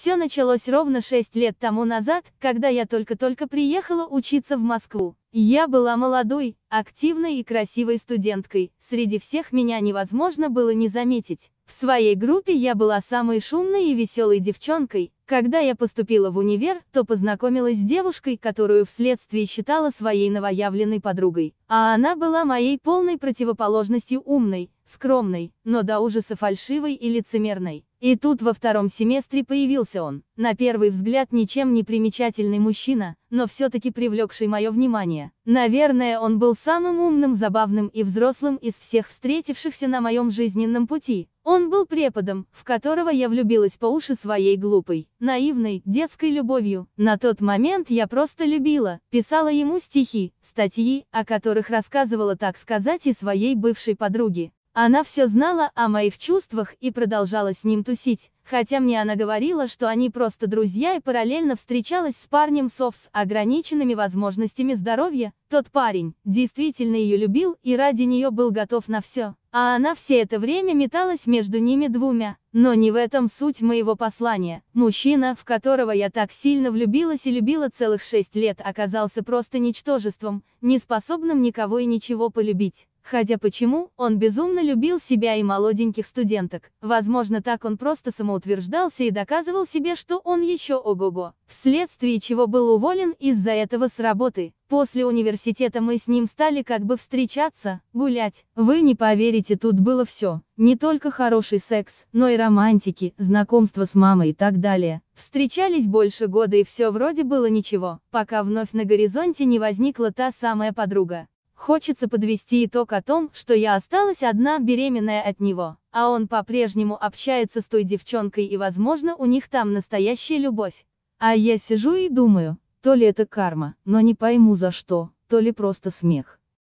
Все началось ровно 6 лет тому назад, когда я только-только приехала учиться в Москву. Я была молодой, активной и красивой студенткой, среди всех меня невозможно было не заметить. В своей группе я была самой шумной и веселой девчонкой, когда я поступила в универ, то познакомилась с девушкой, которую вследствие считала своей новоявленной подругой. А она была моей полной противоположностью умной, скромной, но до ужаса фальшивой и лицемерной. И тут во втором семестре появился он, на первый взгляд ничем не примечательный мужчина, но все-таки привлекший мое внимание. Наверное, он был самым умным, забавным и взрослым из всех встретившихся на моем жизненном пути. Он был преподом, в которого я влюбилась по уши своей глупой, наивной, детской любовью. На тот момент я просто любила, писала ему стихи, статьи, о которых рассказывала, так сказать, и своей бывшей подруге. Она все знала о моих чувствах и продолжала с ним тусить, хотя мне она говорила, что они просто друзья и параллельно встречалась с парнем Сов с ограниченными возможностями здоровья. Тот парень действительно ее любил и ради нее был готов на все. А она все это время металась между ними двумя. Но не в этом суть моего послания. Мужчина, в которого я так сильно влюбилась и любила целых шесть лет, оказался просто ничтожеством, не способным никого и ничего полюбить. Хотя почему, он безумно любил себя и молоденьких студенток. Возможно, так он просто самоутверждался и доказывал себе, что он еще ого-го. Вследствие чего был уволен из-за этого с работы. После университета мы с ним стали как бы встречаться, гулять. Вы не поверите, тут было все. Не только хороший секс, но и романтики, знакомства с мамой и так далее. Встречались больше года и все вроде было ничего, пока вновь на горизонте не возникла та самая подруга. Хочется подвести итог о том, что я осталась одна, беременная от него, а он по-прежнему общается с той девчонкой и возможно у них там настоящая любовь. А я сижу и думаю, то ли это карма, но не пойму за что, то ли просто смех.